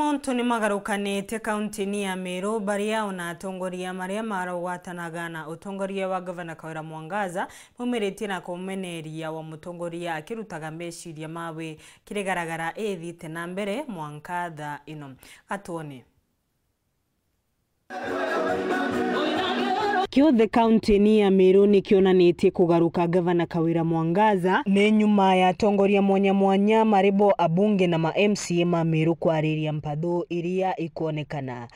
Muntu nä magarukanä te kaunti-inä ya mä rå mbaria na atongoria marä a marogwatanaga na å wa gavana kawira mwangaza maumä rä tie na kåmeneria wa må tongoria akä rutaga meciria mawe kä rä garagara ä thiä na mbere mwankatha ä no gatwone the county ni ya kiona ni ite kugaruka gavana Kawira mwangaza ne nyuma ya tongoria mwanya mwanya maribo abunge na ma MCA ma mĩrũ ya mpatho iria ikuonekana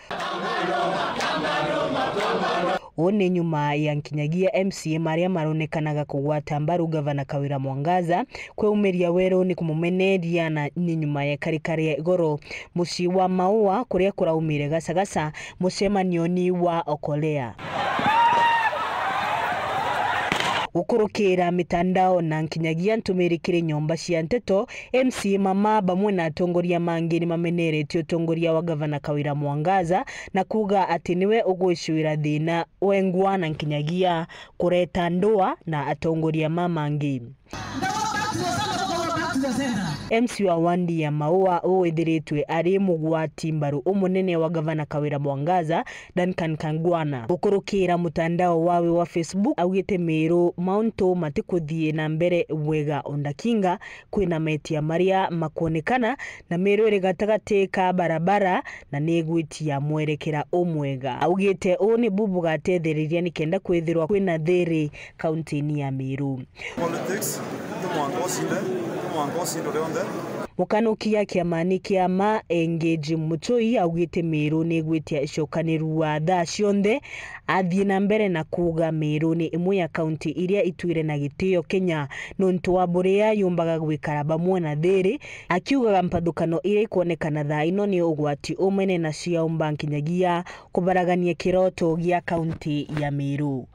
one nyuma ya nkinyagia MCA marĩa maronekanaga kũgwata mbaru gavana kawĩra mwangaza kwĩumiria werũ nĩ kũmũmeneria na nĩ nyuma ya ya igoro musi wa maua kũrĩa kũraumire gacagaca musema nioni wa okolea gukurukira mitandao na nkinyagia ntumirikire nyomba cia nteto mc mama bamwe na atongoria mangi ni mameneretio utongoria wa gavana Kawira Mwangaza na kuga ati niwe ugwicwira thina wengwa na nkinyagia kureta ndoa na atongoria mamangi MC wa wandi ya maua ũĩthĩrĩtwe arĩ mũgwati mbaru ũmũnene wa gavana kawira mwangaza Duncan Kangwana gũkũrũkĩra mũtandao wawe wa Facebook augĩte mĩrũ mauntu matikũthie na mbere wega ondakinga kwĩna metia maria makuonekana na mĩrũ ĩrĩ gatagatĩ ka barabara na nĩ ĩgwĩtia mwerekera ũmwega augĩte ũũ nĩ bubu gatetheririe nĩ kenda kwĩthirwa kwĩna thĩrĩ kaunti-inĩ ya mĩrũ mwangosi ndå rä onthe mukanukia kiamani kia ma engage muchoi augite miru ni gwitia icokaniru wa thaa cionthe athie na mbere na kuga miru ni imwe ya kaunti iria ituire na gitio kenya nontu wa mburia yumbaga gwikara bamwe na thiri akiugaga mpathukano iria ikuonekana thaa ino ni ugwati umene na ciaumba nkinyagia kubaragania kiroto gia kaunti ya miru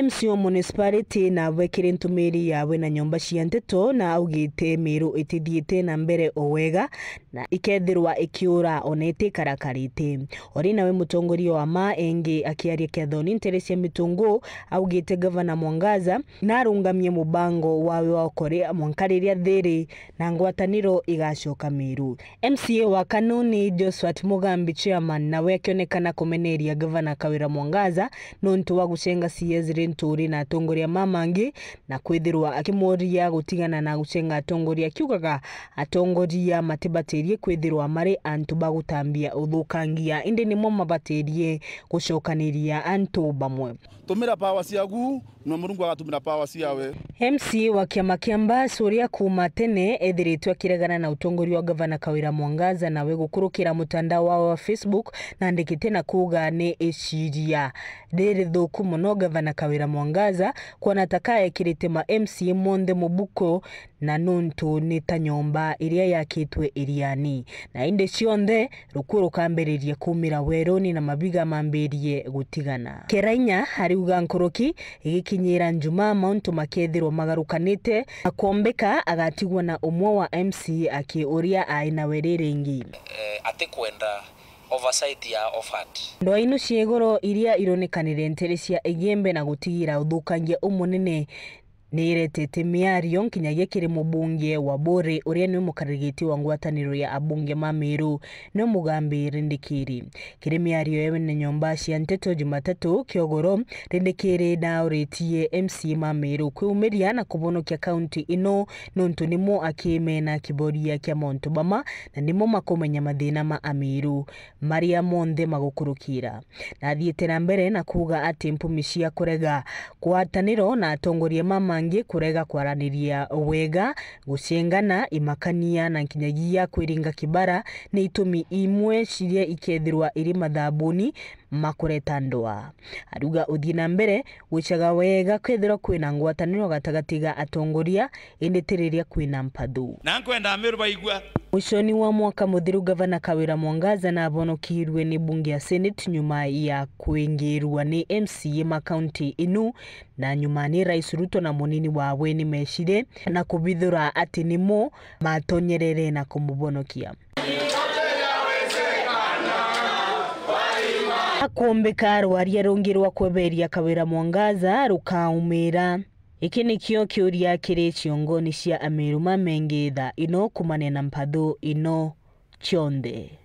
MCO municipality nawe kiri ntumiri we na nyomba cia ndeto na augite miru itithiite na mbere owega wega na ikethirwa ikiura ona itikarakarite ori na nawe mutongoria wa maenge akiaria kiathoni ntere cia mitungu augite governor mwangaza na arungamie mubango wawe wa ukoria mwankariria thiri na ngwataniro igacoka miru MCA wa kanuni Joshua Mugambi chairman nawe akionekana kumeneria governor kawira mwangaza nontu wa gucenga CS kuri nturä na atongoria mamangä na kwithirwa akimoria gutigana na gucenga atongoria akiugaga atongoria matibatirie kwithirwa mari antu ba gutambia uthukangia indi nimo mabatirie gucokaniria antu bamwe tumira power ciagu na murungu agatumira power ciawe MC wa kiama kia mbasu uria kuma tene ethiritwe akiregana na utongoria wa gavana kawira mwangaza nawe gukurukira mutandao wao wa facebook na andikite na kuga ni iciria riri thuku muno gavana kawira kawira Mwangaza kuona atakayekiritema MC Monde Mubuko na nuntu nä ta nyomba iria yakitwe iriani na indi cionthe rukuo rukambiriria kumira weroni na mabiga mambirie gutigana kerainya ariuga nkoroki igikinyira njuma mauntu makethirwo magarukanite na kuombeka agatigwo na umwe wa MC akiuria aina na ingi eh, ati oversight ya ofat ndo inu ciigoro iria ironekanire ntere cia igiembe na gutigira uthukangia umunene niiretete miario nginyagia kiri mubunge wa Mburi uria ni mukarigiti wa ngwataniro ya abunge ma Meru no mugambi Rindikiri kiri miario ya wene nyomba cia nteto Jumatatu kiogoro Rindikiri na uritie MC ma Meru kwiumiria na kuvonokia kaunti ino nontu nimo akimena kiboria kia Montobama na nimo makumenya mathina ma Ameru maria monthe magukurukira na thiite na mbere na kuga ati mpumi cia kurega kwataniro na atongoria mama kaingi kurega kwaraniria wega guciengana imakania na nkinyagia kwiringa kibara ni itumi imwe ciria ikethirwa iri mathambuni makureta ndoa aruga uthii na mbere gwicaga wega kwethirwa kwina ngwataniro gatagatiga atongoria indi tiriria kwina mpathu na mirwa igua Mwishoni wa mwaka muthiru gavana Kawira Mwangaza na abonokirwe ni bunge ya Senate nyuma ya kuingirwa ni MCA makaunti inu na nyuma ni Rais Ruto na munini wawe ni meshire na kubithura ati nimo matonyerere na kumubonokia hakuombeka rwaria rungi rwa kweberia kawira mwangaza rukaumira Iki nikio kiuria kiri ciongoni cia Ameru tha ino kumane na mpathu ino chionde